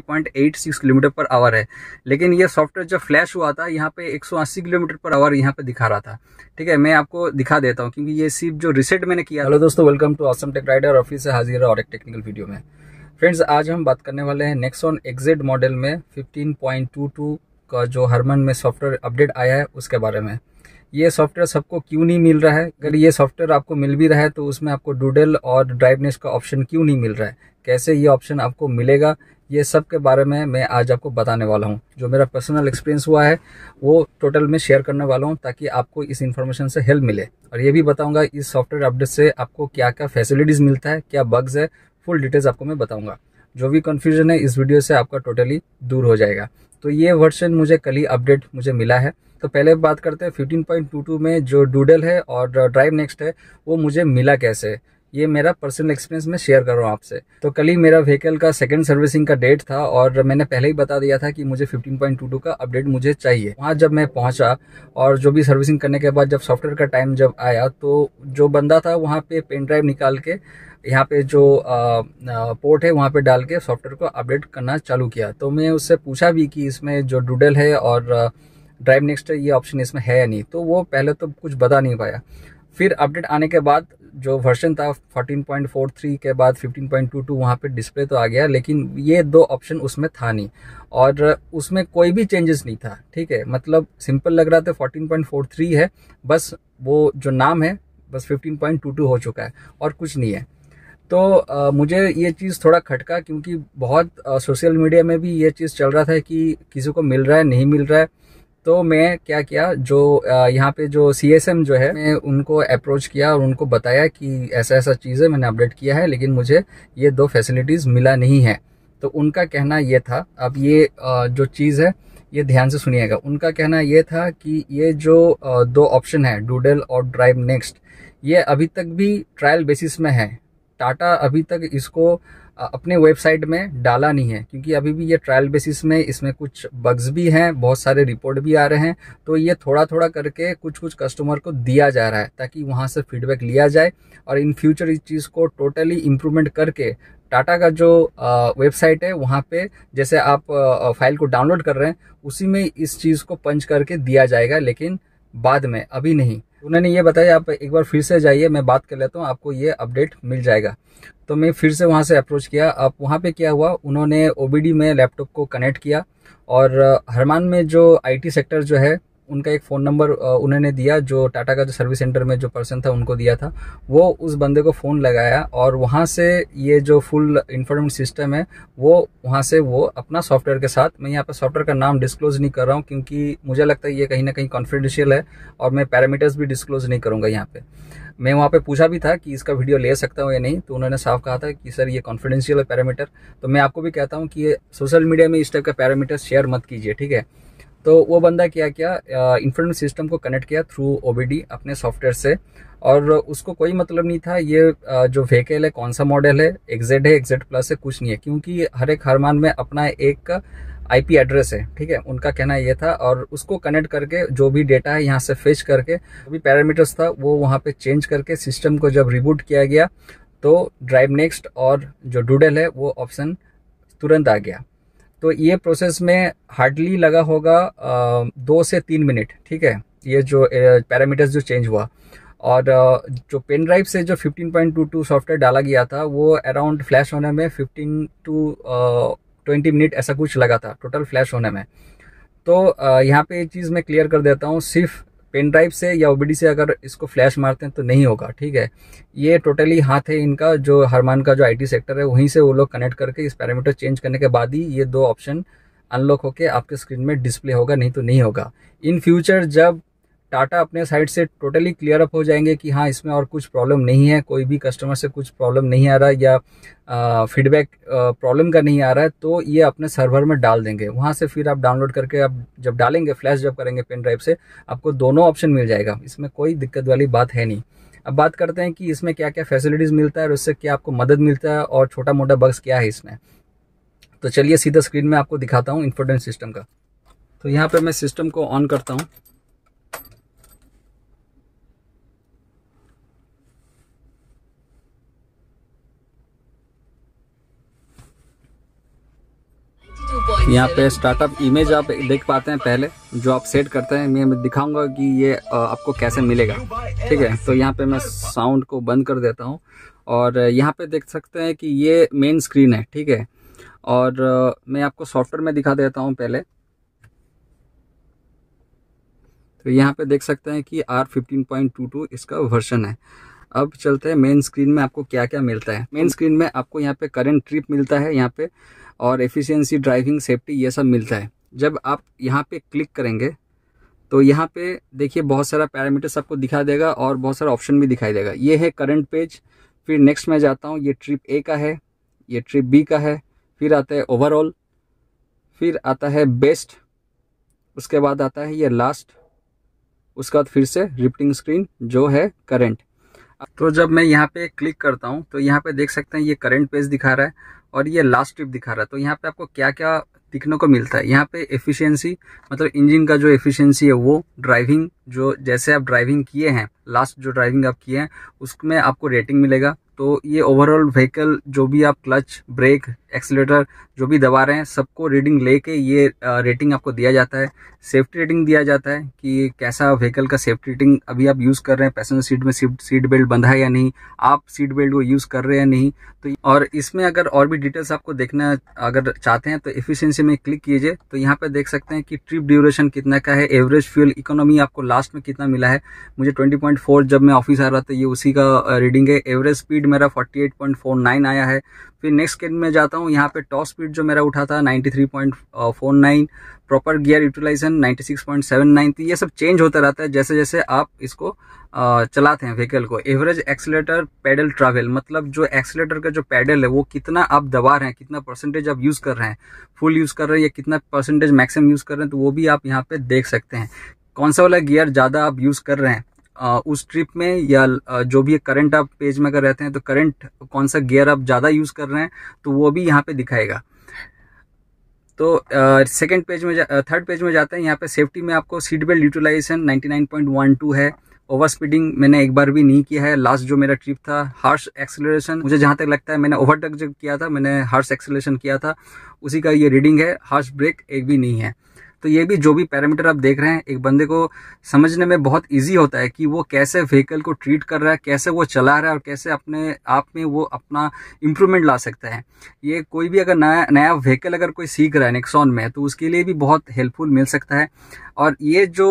183.86 kilometre per hour है लेकिन ये सॉफ्टवेयर जब फ्लैश हुआ था यहाँ पे 180 किलोमीटर पर आवर यहाँ पे दिखा रहा था ठीक है मैं आपको दिखा देता हूँ क्योंकि ये सिर्फ जो रिसेट मैंने किया हेलो दोस्तों welcome to awesome tech rider office से हाजिर और एक टेक्निकल वीडियो में फ्रेंड्स आज हम बात करने वाले हैं नेक्सॉन एग्जेड मॉडल में फिफ्टीन का जो हरमन में सॉफ्टवेयर अपडेट आया है उसके बारे में ये सॉफ्टवेयर सबको क्यों नहीं मिल रहा है अगर ये सॉफ्टवेयर आपको मिल भी रहा है तो उसमें आपको डूडल और ड्राइवनेस का ऑप्शन क्यों नहीं मिल रहा है कैसे ये ऑप्शन आपको मिलेगा ये सब के बारे में मैं आज आपको बताने वाला हूँ जो मेरा पर्सनल एक्सपीरियंस हुआ है वो टोटल में शेयर करने वाला हूँ ताकि आपको इस इन्फॉर्मेशन से हेल्प मिले और ये भी बताऊँगा इस सॉफ्टवेयर अपडेट से आपको क्या क्या फैसिलिटीज़ मिलता है क्या बग्स है फुल डिटेल्स आपको मैं बताऊँगा जो भी कन्फ्यूजन है इस वीडियो से आपका टोटली दूर हो जाएगा तो ये वर्जन मुझे कल ही अपडेट मुझे मिला है तो पहले बात करते हैं 15.22 में जो डूडल है और ड्राइव नेक्स्ट है वो मुझे मिला कैसे ये मेरा पर्सनल एक्सपीरियंस मैं शेयर कर रहा हूँ आपसे तो कल ही मेरा व्हीकल का सेकंड सर्विसिंग का डेट था और मैंने पहले ही बता दिया था कि मुझे 15.22 का अपडेट मुझे चाहिए वहाँ जब मैं पहुँचा और जो भी सर्विसिंग करने के बाद जब सॉफ्टवेयर का टाइम जब आया तो जो बंदा था वहाँ पे पेन ड्राइव निकाल के यहाँ पे जो पोर्ट है वहाँ पे डाल के सॉफ्टवेयर को अपडेट करना चालू किया तो मैं उससे पूछा भी कि इसमें जो डूडल है और ड्राइव नेक्स्ट ये ऑप्शन इसमें है या नहीं तो वो पहले तो कुछ बता नहीं पाया फिर अपडेट आने के बाद जो वर्जन था 14.43 के बाद 15.22 वहाँ पर डिस्प्ले तो आ गया लेकिन ये दो ऑप्शन उसमें था नहीं और उसमें कोई भी चेंजेस नहीं था ठीक है मतलब सिंपल लग रहा था 14.43 है बस वो जो नाम है बस 15.22 हो चुका है और कुछ नहीं है तो आ, मुझे ये चीज़ थोड़ा खटका क्योंकि बहुत सोशल मीडिया में भी ये चीज़ चल रहा था कि किसी को मिल रहा है नहीं मिल रहा है तो मैं क्या किया जो यहाँ पे जो सी जो है मैं उनको अप्रोच किया और उनको बताया कि ऐसा ऐसा चीज़ है मैंने अपडेट किया है लेकिन मुझे ये दो फैसिलिटीज़ मिला नहीं है तो उनका कहना ये था अब ये जो चीज़ है ये ध्यान से सुनिएगा उनका कहना ये था कि ये जो दो ऑप्शन है डूडल और ड्राइव नेक्स्ट ये अभी तक भी ट्रायल बेसिस में है टाटा अभी तक इसको अपने वेबसाइट में डाला नहीं है क्योंकि अभी भी ये ट्रायल बेसिस में इसमें कुछ बग्स भी हैं बहुत सारे रिपोर्ट भी आ रहे हैं तो ये थोड़ा थोड़ा करके कुछ कुछ कस्टमर को दिया जा रहा है ताकि वहाँ से फीडबैक लिया जाए और इन फ्यूचर इस चीज़ को टोटली इम्प्रूवमेंट करके टाटा का जो वेबसाइट है वहाँ पे जैसे आप फाइल को डाउनलोड कर रहे हैं उसी में इस चीज़ को पंच करके दिया जाएगा लेकिन बाद में अभी नहीं उन्होंने ये बताया आप एक बार फिर से जाइए मैं बात कर लेता हूँ आपको ये अपडेट मिल जाएगा तो मैं फिर से वहाँ से अप्रोच किया अब वहाँ पे क्या हुआ उन्होंने ओ में लैपटॉप को कनेक्ट किया और हरमान में जो आईटी सेक्टर जो है उनका एक फ़ोन नंबर उन्होंने दिया जो टाटा का जो सर्विस सेंटर में जो पर्सन था उनको दिया था वो उस बंदे को फ़ोन लगाया और वहाँ से ये जो फुल इन्फॉर्मेशन सिस्टम है वो वहाँ से वो अपना सॉफ्टवेयर के साथ मैं यहाँ पर सॉफ्टवेयर का नाम डिस्क्लोज नहीं कर रहा हूँ क्योंकि मुझे लगता है ये कहीं ना कहीं कॉन्फिडेंशियल है और मैं पैरामीटर्स भी डिस्क्लोज नहीं करूँगा यहाँ पर मैं वहाँ पे पूछा भी था कि इसका वीडियो ले सकता हूँ या नहीं तो उन्होंने साफ कहा था कि सर ये कॉन्फिडेंशियल है पैरामीटर तो मैं आपको भी कहता हूँ कि सोशल मीडिया में इस टाइप का पैरामीटर शेयर मत कीजिए ठीक है तो वो बंदा क्या किया इन्फ्रेंट सिस्टम को कनेक्ट किया थ्रू ओ अपने सॉफ्टवेयर से और उसको कोई मतलब नहीं था ये जो व्हीकल है कौन सा मॉडल है एग्जेड है एग्जेड प्लस है कुछ नहीं है क्योंकि हर एक हरमान में अपना एक आईपी एड्रेस है ठीक है उनका कहना ये था और उसको कनेक्ट करके जो भी डेटा है यहाँ से फेच करके जो भी पैरामीटर्स था वो वहाँ पे चेंज करके सिस्टम को जब रिबूट किया गया तो ड्राइव नेक्स्ट और जो डूडल है वो ऑप्शन तुरंत आ गया तो ये प्रोसेस में हार्डली लगा होगा आ, दो से तीन मिनट ठीक है ये जो पैरामीटर्स जो चेंज हुआ और जो पेन ड्राइव से जो 15.22 सॉफ्टवेयर डाला गया था वो अराउंड फ्लैश होने में 15 टू ट्वेंटी मिनट ऐसा कुछ लगा था टोटल फ्लैश होने में तो यहाँ पे एक चीज़ मैं क्लियर कर देता हूँ सिर्फ पेन ड्राइव से या ओबीडी से अगर इसको फ्लैश मारते हैं तो नहीं होगा ठीक है ये टोटली हाथ है इनका जो हरमान का जो आईटी सेक्टर है वहीं से वो लोग कनेक्ट करके इस पैरामीटर चेंज करने के बाद ही ये दो ऑप्शन अनलॉक होके आपके स्क्रीन में डिस्प्ले होगा नहीं तो नहीं होगा इन फ्यूचर जब टाटा अपने साइड से टोटली क्लियर अप हो जाएंगे कि हाँ इसमें और कुछ प्रॉब्लम नहीं है कोई भी कस्टमर से कुछ प्रॉब्लम नहीं आ रहा या फीडबैक प्रॉब्लम का नहीं आ रहा है तो ये अपने सर्वर में डाल देंगे वहाँ से फिर आप डाउनलोड करके आप जब डालेंगे फ्लैश जब करेंगे पेन ड्राइव से आपको दोनों ऑप्शन मिल जाएगा इसमें कोई दिक्कत वाली बात है नहीं अब बात करते हैं कि इसमें क्या क्या फैसिलिटीज़ मिलता है और उससे क्या आपको मदद मिलता है और छोटा मोटा बग्स क्या है इसमें तो चलिए सीधा स्क्रीन में आपको दिखाता हूँ इन्फोटेंट सिस्टम का तो यहाँ पर मैं सिस्टम को ऑन करता हूँ यहाँ पे स्टार्टअप इमेज आप देख पाते हैं पहले जो आप सेट करते हैं मैं दिखाऊंगा कि ये आपको कैसे मिलेगा ठीक है तो यहाँ पे मैं साउंड को बंद कर देता हूँ और यहाँ पे देख सकते हैं कि ये मेन स्क्रीन है ठीक है और मैं आपको सॉफ्टवेयर में दिखा देता हूँ पहले तो यहाँ पे देख सकते हैं कि R fifteen point two two इसका वर्जन है अब चलते हैं मेन स्क्रीन में आपको क्या क्या मिलता है मेन स्क्रीन में आपको यहाँ पे करेंट ट्रिप मिलता है यहाँ पे और एफिशिएंसी ड्राइविंग सेफ्टी ये सब मिलता है जब आप यहाँ पे क्लिक करेंगे तो यहाँ पे देखिए बहुत सारा पैरामीटर सबको दिखा देगा और बहुत सारा ऑप्शन भी दिखाई देगा ये है करंट पेज फिर नेक्स्ट में जाता हूँ ये ट्रिप ए का है ये ट्रिप बी का है फिर आता है ओवरऑल फिर आता है बेस्ट उसके बाद आता है ये लास्ट उसके बाद फिर से रिप्टिंग स्क्रीन जो है करेंट तो जब मैं यहाँ पे क्लिक करता हूँ तो यहाँ पे देख सकते हैं ये करंट पेज दिखा रहा है और ये लास्ट ट्रिप दिखा रहा है तो यहाँ पे आपको क्या क्या दिखने को मिलता है यहाँ पे एफिशिएंसी मतलब इंजन का जो एफिशिएंसी है वो ड्राइविंग जो जैसे आप ड्राइविंग किए हैं लास्ट जो ड्राइविंग आप किए हैं उसमें आपको रेटिंग मिलेगा तो ये ओवरऑल व्हीकल जो भी आप क्लच ब्रेक एक्सीटर जो भी दबा रहे हैं सबको रीडिंग लेके ये रेटिंग आपको दिया जाता है सेफ्टी रेटिंग दिया जाता है कि कैसा व्हीकल का सेफ्टी रेटिंग अभी आप यूज़ कर रहे हैं पैसेंजर सीट में सीट सीट बेल्ट बंधा है या नहीं आप सीट बेल्ट को यूज़ कर रहे हैं या नहीं तो और इसमें अगर और भी डिटेल्स आपको देखना अगर चाहते हैं तो एफिशियंसी में क्लिक कीजिए तो यहाँ पर देख सकते हैं कि ट्रिप ड्यूरेशन कितना का है एवरेज फ्यूल इकोनॉमी आपको लास्ट में कितना मिला है मुझे ट्वेंटी जब मैं ऑफिस आ रहा था ये उसी का रीडिंग है एवरेज स्पीड मेरा फोर्टी आया है फिर नेक्स्ट स्केल में जाता हूँ यहाँ पे टॉप स्पीड स्पीड जो मेरा उठा था 93.49 प्रॉपर गियर यूटिलाइजेशन 96.79 ये सब चेंज होता रहता है जैसे जैसे आप इसको uh, चलाते हैं व्हीकल को एवरेज एक्सलेटर पैडल ट्रैवल मतलब जो एक्सलेटर का जो पैडल है वो कितना आप दबा रहे हैं कितना परसेंटेज आप यूज़ कर रहे हैं फुल यूज़ कर रहे हैं या कितना परसेंटेज मैक्सिमम यूज़ कर रहे हैं तो वो भी आप यहाँ पे देख सकते हैं कौन सा वाला गियर ज़्यादा आप यूज़ कर रहे हैं uh, उस ट्रिप में या uh, जो भी करंट आप पेज में अगर रहते हैं तो करंट कौन सा गियर आप ज़्यादा यूज़ कर रहे हैं तो वो भी यहाँ पे दिखाएगा तो सेकेंड पेज में थर्ड पेज में जाते हैं यहाँ पे सेफ्टी में आपको सीट बेल्ट यूटिलाइजेशन 99.12 है ओवर स्पीडिंग मैंने एक बार भी नहीं किया है लास्ट जो मेरा ट्रिप था हार्श एक्सेलरेशन मुझे जहाँ तक लगता है मैंने ओवरटेक जब किया था मैंने हार्श एक्सेलरेशन किया था उसी का ये रीडिंग है हार्श ब्रेक एक भी नहीं है तो ये भी जो भी पैरामीटर आप देख रहे हैं एक बंदे को समझने में बहुत ईजी होता है कि वो कैसे व्हीकल को ट्रीट कर रहा है कैसे वो चला रहा है और कैसे अपने आप में वो अपना इम्प्रूवमेंट ला सकता है ये कोई भी अगर नया नया व्हीकल अगर कोई सीख रहा है नेक्सॉन में तो उसके लिए भी बहुत हेल्पफुल मिल सकता है और ये जो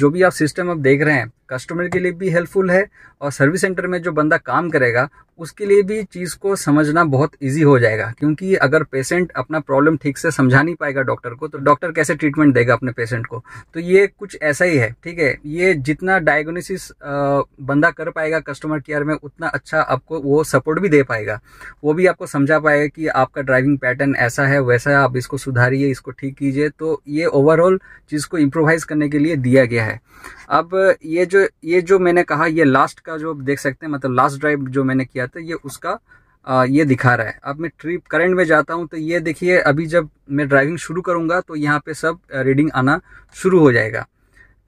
जो भी आप सिस्टम आप देख रहे हैं कस्टमर के लिए भी हेल्पफुल है और सर्विस सेंटर में जो बंदा काम करेगा उसके लिए भी चीज़ को समझना बहुत इजी हो जाएगा क्योंकि अगर पेशेंट अपना प्रॉब्लम ठीक से समझा नहीं पाएगा डॉक्टर को तो डॉक्टर कैसे ट्रीटमेंट देगा अपने पेशेंट को तो ये कुछ ऐसा ही है ठीक है ये जितना डायग्नोसिस बंदा कर पाएगा कस्टमर केयर में उतना अच्छा आपको वो सपोर्ट भी दे पाएगा वो भी आपको समझा पाएगा कि आपका ड्राइविंग पैटर्न ऐसा है वैसा है आप इसको सुधारिए इसको ठीक कीजिए तो ये ओवरऑल चीज़ को इम्प्रोवाइज़ करने के लिए दिया गया है अब ये जो ये जो मैंने कहा ये लास्ट का जो देख सकते हैं मतलब लास्ट ड्राइव जो मैंने किया था ये उसका आ, ये दिखा रहा है अब मैं ट्रिप करंट में जाता हूँ तो ये देखिए अभी जब मैं ड्राइविंग शुरू करूँगा तो यहाँ पे सब रीडिंग आना शुरू हो जाएगा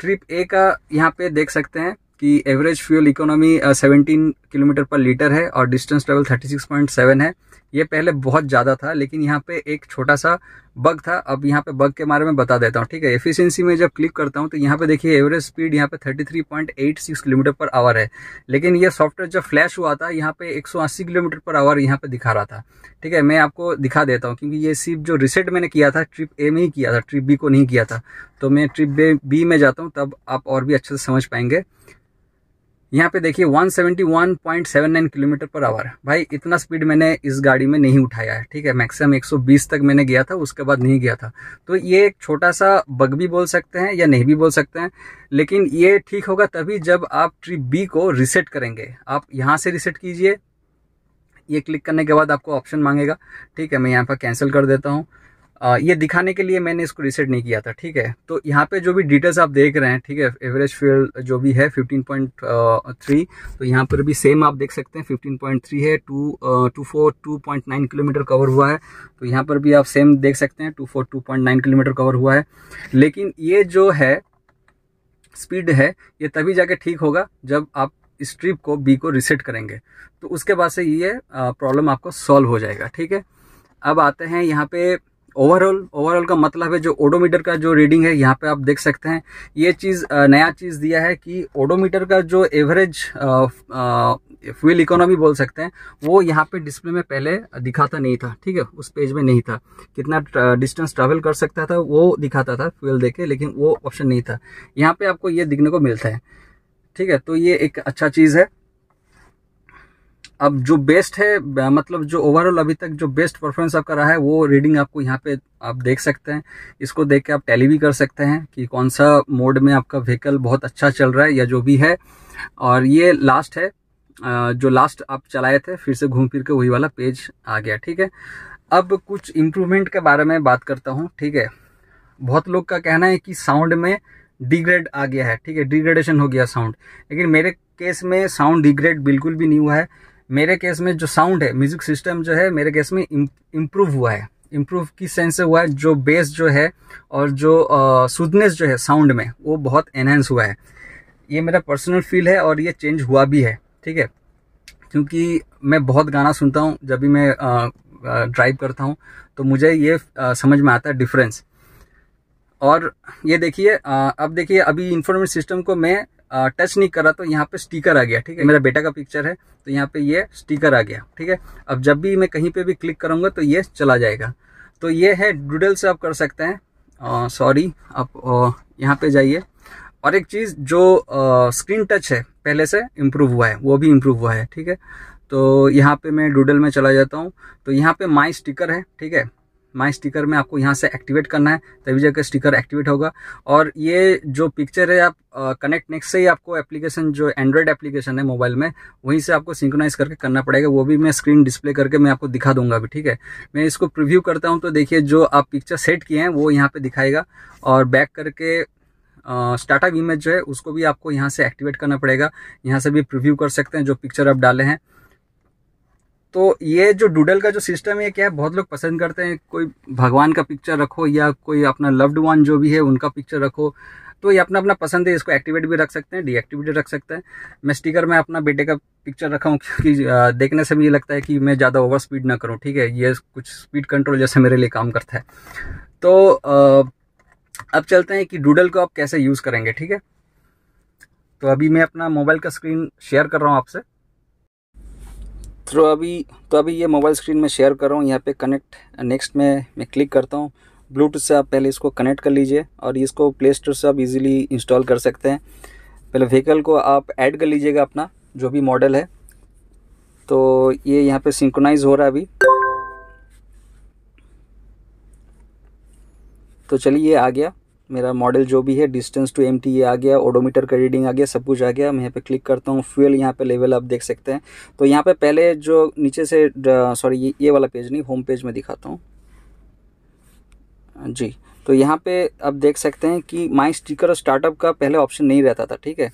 ट्रिप ए का यहाँ पे देख सकते हैं कि एवरेज फ्यूल इकोनॉमी 17 किलोमीटर पर लीटर है और डिस्टेंस ट्रेवल 36.7 है ये पहले बहुत ज़्यादा था लेकिन यहाँ पे एक छोटा सा बग था अब यहाँ पे बग के बारे में बता देता हूँ ठीक है एफिशिएंसी में जब क्लिक करता हूँ तो यहाँ पे देखिए एवरेज स्पीड यहाँ पे 33.86 किलोमीटर पर आवर है लेकिन ये सॉफ्टवेयर जब फ्लैश हुआ था यहाँ पे 180 किलोमीटर पर आवर यहाँ पे दिखा रहा था ठीक है मैं आपको दिखा देता हूँ क्योंकि ये सिर्फ जो रिसेट मैंने किया था ट्रिप ए में ही किया था ट्रिप बी को नहीं किया था तो मैं ट्रिप बी में जाता हूँ तब आप और भी अच्छे से समझ पाएंगे यहाँ पे देखिए 171.79 किलोमीटर पर आवर भाई इतना स्पीड मैंने इस गाड़ी में नहीं उठाया है ठीक है मैक्सिमम 120 तक मैंने गया था उसके बाद नहीं गया था तो ये एक छोटा सा बग भी बोल सकते हैं या नहीं भी बोल सकते हैं लेकिन ये ठीक होगा तभी जब आप ट्रिप बी को रिसेट करेंगे आप यहाँ से रिसेट कीजिए ये क्लिक करने के बाद आपको ऑप्शन मांगेगा ठीक है मैं यहाँ पर कैंसिल कर देता हूँ ये दिखाने के लिए मैंने इसको रिसेट नहीं किया था ठीक है तो यहाँ पे जो भी डिटेल्स आप देख रहे हैं ठीक है एवरेज फ्यूल जो भी है 15.3 तो यहाँ पर भी सेम आप देख सकते हैं 15.3 है two two four two kilometre cover हुआ है तो यहाँ पर भी आप सेम देख सकते हैं two four two kilometre cover हुआ है लेकिन ये जो है स्पीड है ये तभी जाके ठीक होगा जब आप इस ट्रिप को बी को रिसेट करेंगे तो उसके बाद से ये प्रॉब्लम आपको सॉल्व हो जाएगा ठीक है अब आते हैं यहाँ पे ओवरऑल ओवरऑल का मतलब है जो ओडोमीटर का जो रीडिंग है यहाँ पे आप देख सकते हैं ये चीज़ नया चीज़ दिया है कि ओडोमीटर का जो एवरेज फ्यूल इकोनॉमी बोल सकते हैं वो यहाँ पे डिस्प्ले में पहले दिखाता नहीं था ठीक है उस पेज में नहीं था कितना डिस्टेंस ट्रैवल कर सकता था वो दिखाता था फ्यूल देखे लेकिन वो ऑप्शन नहीं था यहाँ पे आपको ये दिखने को मिलता है ठीक है तो ये एक अच्छा चीज़ है अब जो बेस्ट है मतलब जो ओवरऑल अभी तक जो बेस्ट परफॉर्मेंस आपका रहा है वो रीडिंग आपको यहाँ पे आप देख सकते हैं इसको देख के आप टैली भी कर सकते हैं कि कौन सा मोड में आपका व्हीकल बहुत अच्छा चल रहा है या जो भी है और ये लास्ट है जो लास्ट आप चलाए थे फिर से घूम फिर के वही वाला पेज आ गया ठीक है अब कुछ इम्प्रूवमेंट के बारे में बात करता हूँ ठीक है बहुत लोग का कहना है कि साउंड में डिग्रेड आ गया है ठीक है डिग्रेडेशन हो गया साउंड लेकिन मेरे केस में साउंड डिग्रेड बिल्कुल भी नहीं हुआ है मेरे केस में जो साउंड है म्यूजिक सिस्टम जो है मेरे केस में इम्प्रूव हुआ है इम्प्रूव की सेंस से हुआ है जो बेस जो है और जो सुदनेस जो है साउंड में वो बहुत एनहेंस हुआ है ये मेरा पर्सनल फील है और ये चेंज हुआ भी है ठीक है क्योंकि मैं बहुत गाना सुनता हूँ जब भी मैं ड्राइव करता हूँ तो मुझे ये आ, समझ में आता है डिफरेंस और ये देखिए अब देखिए अभी इन्फॉर्मेशन सिस्टम को मैं टच नहीं करा तो यहाँ पे स्टिकर आ गया ठीक है मेरा बेटा का पिक्चर है तो यहाँ पे ये स्टिकर आ गया ठीक है अब जब भी मैं कहीं पे भी क्लिक करूँगा तो ये चला जाएगा तो ये है डूडल से आप कर सकते हैं सॉरी आप यहाँ पे जाइए और एक चीज़ जो स्क्रीन टच है पहले से इम्प्रूव हुआ है वो भी इम्प्रूव हुआ है ठीक है तो यहाँ पे मैं डूडल में चला जाता हूँ तो यहाँ पे माई स्टिकर है ठीक है माई स्टिकर में आपको यहाँ से एक्टिवेट करना है तभी जाकर स्टिकर एक्टिवेट होगा और ये जो पिक्चर है आप कनेक्ट नेक्स्ट से ही आपको एप्लीकेशन जो एंड्रॉयड एप्लीकेशन है मोबाइल में वहीं से आपको सिंक्रोनाइज करके करना पड़ेगा वो भी मैं स्क्रीन डिस्प्ले करके मैं आपको दिखा दूंगा अभी ठीक है मैं इसको प्रिव्यू करता हूँ तो देखिए जो आप पिक्चर सेट किए हैं वो यहाँ पर दिखाएगा और बैक करके स्टार्टअप इमेज जो है उसको भी आपको यहाँ से एक्टिवेट करना पड़ेगा यहाँ से भी प्रिव्यू कर सकते हैं जो पिक्चर आप डाले हैं तो ये जो डूडल का जो सिस्टम है क्या है बहुत लोग पसंद करते हैं कोई भगवान का पिक्चर रखो या कोई अपना लव्ड वन जो भी है उनका पिक्चर रखो तो ये अपना अपना पसंद है इसको एक्टिवेट भी रख सकते हैं डीएक्टिवेट रख सकते हैं मैं स्टिकर में अपना बेटे का पिक्चर रखा हूँ क्योंकि देखने से भी ये लगता है कि मैं ज़्यादा ओवर स्पीड ना करूँ ठीक है ये कुछ स्पीड कंट्रोल जैसे मेरे लिए काम करता है तो अब चलते हैं कि डूडल को आप कैसे यूज़ करेंगे ठीक है तो अभी मैं अपना मोबाइल का स्क्रीन शेयर कर रहा हूँ आपसे थ्रो तो अभी तो अभी ये मोबाइल स्क्रीन में शेयर कर रहा हूँ यहाँ पे कनेक्ट नेक्स्ट में मैं क्लिक करता हूँ ब्लूटूथ से आप पहले इसको कनेक्ट कर लीजिए और इसको प्ले स्टोर से आप इजीली इंस्टॉल कर सकते हैं पहले व्हीकल को आप ऐड कर लीजिएगा अपना जो भी मॉडल है तो ये यहाँ पे सिंकोनाइज हो रहा है अभी तो चलिए ये आ गया मेरा मॉडल जो भी है डिस्टेंस टू एम ये आ गया ओडोमीटर का रीडिंग आ गया सब कुछ आ गया मैं यहाँ पे क्लिक करता हूँ फ्यूल यहाँ पे लेवल आप देख सकते हैं तो यहाँ पे पहले जो नीचे से सॉरी ये ये वाला पेज नहीं होम पेज में दिखाता हूँ जी तो यहाँ पे आप देख सकते हैं कि माई स्टिकर और स्टार्टअप का पहले ऑप्शन नहीं रहता था ठीक है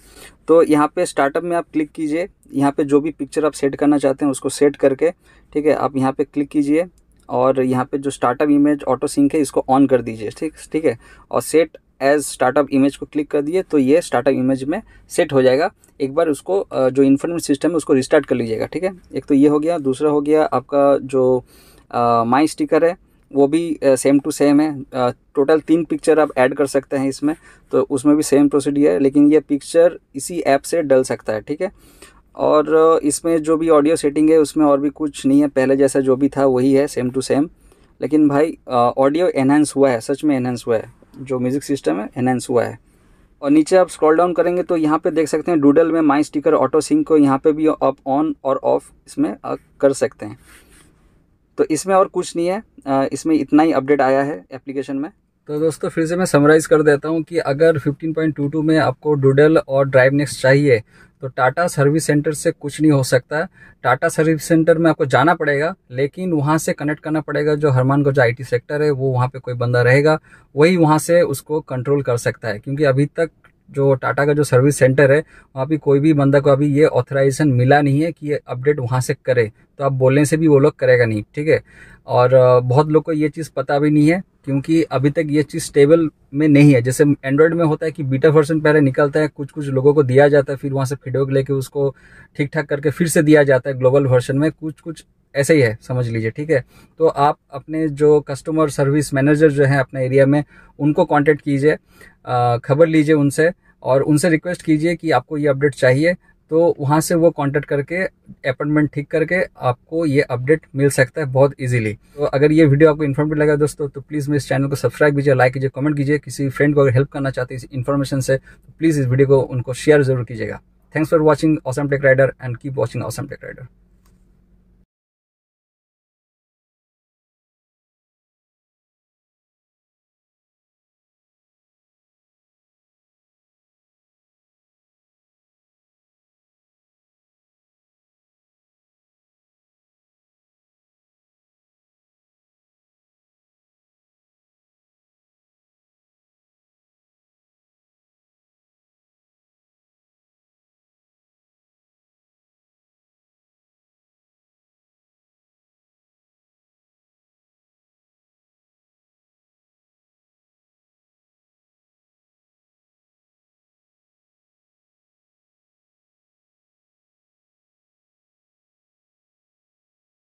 तो यहाँ पे स्टार्टअप में आप क्लिक कीजिए यहाँ पे जो भी पिक्चर आप सेट करना चाहते हैं उसको सेट करके ठीक है आप यहाँ पे क्लिक कीजिए और यहाँ पे जो स्टार्टअप इमेज ऑटो सिंक है इसको ऑन कर दीजिए ठीक ठीक है और सेट एज स्टार्टअप इमेज को क्लिक कर दिए तो ये स्टार्टअप इमेज में सेट हो जाएगा एक बार उसको जो इन्फॉर्मेशन सिस्टम है उसको रिस्टार्ट कर लीजिएगा ठीक है एक तो ये हो गया दूसरा हो गया आपका जो माई स्टिकर है वो भी सेम टू सेम है टोटल तीन पिक्चर आप ऐड कर सकते हैं इसमें तो उसमें भी सेम प्रोसीडियर है लेकिन ये पिक्चर इसी ऐप से डल सकता है ठीक है और इसमें जो भी ऑडियो सेटिंग है उसमें और भी कुछ नहीं है पहले जैसा जो भी था वही है सेम टू सेम लेकिन भाई ऑडियो एनहेंस हुआ है सच में एनहेंस हुआ है जो म्यूज़िक सिस्टम है एनहेंस हुआ है और नीचे आप स्क्रॉल डाउन करेंगे तो यहाँ पे देख सकते हैं डूडल में माई स्टिकर ऑटो सिंक को यहाँ पे भी आप ऑन और ऑफ इसमें कर सकते हैं तो इसमें और कुछ नहीं है इसमें इतना ही अपडेट आया है एप्लीकेशन में तो दोस्तों फिर से मैं समराइज़ कर देता हूँ कि अगर 15.22 में आपको डूडल और ड्राइव नेक्स्ट चाहिए तो टाटा सर्विस सेंटर से कुछ नहीं हो सकता टाटा सर्विस सेंटर में आपको जाना पड़ेगा लेकिन वहाँ से कनेक्ट करना पड़ेगा जो हरमानगंज आईटी सेक्टर है वो वहाँ पे कोई बंदा रहेगा वही वहाँ से उसको कंट्रोल कर सकता है क्योंकि अभी तक जो टाटा का जो सर्विस सेंटर है वहाँ पर कोई भी बंदा को अभी ये ऑथराइजेशन मिला नहीं है कि ये अपडेट वहाँ से करे तो आप बोलने से भी वो लोग करेगा नहीं ठीक है और बहुत लोग को ये चीज़ पता भी नहीं है क्योंकि अभी तक ये चीज़ स्टेबल में नहीं है जैसे एंड्रॉयड में होता है कि बीटा वर्जन पहले निकलता है कुछ कुछ लोगों को दिया जाता है फिर वहाँ से फीडबैक लेके उसको ठीक ठाक करके फिर से दिया जाता है ग्लोबल वर्जन में कुछ कुछ ऐसे ही है समझ लीजिए ठीक है तो आप अपने जो कस्टमर सर्विस मैनेजर जो हैं अपने एरिया में उनको कॉन्टेक्ट कीजिए खबर लीजिए उनसे और उनसे रिक्वेस्ट कीजिए कि आपको ये अपडेट चाहिए तो वहाँ से वो कांटेक्ट करके अपॉइंटमेंट ठीक करके आपको ये अपडेट मिल सकता है बहुत इजीली तो अगर ये वीडियो आपको इन्फॉर्मेटिव लगा दोस्तों तो प्लीज़ मेरे चैनल को सब्सक्राइब कीजिए लाइक कीजिए कमेंट कीजिए किसी फ्रेंड को अगर हेल्प करना चाहते हैं इस इन्फॉर्मेशन से तो प्लीज़ इस वीडियो को उनको शेयर जरूर कीजिएगा thanks for watching awesome tech rider and keep watching awesome tech rider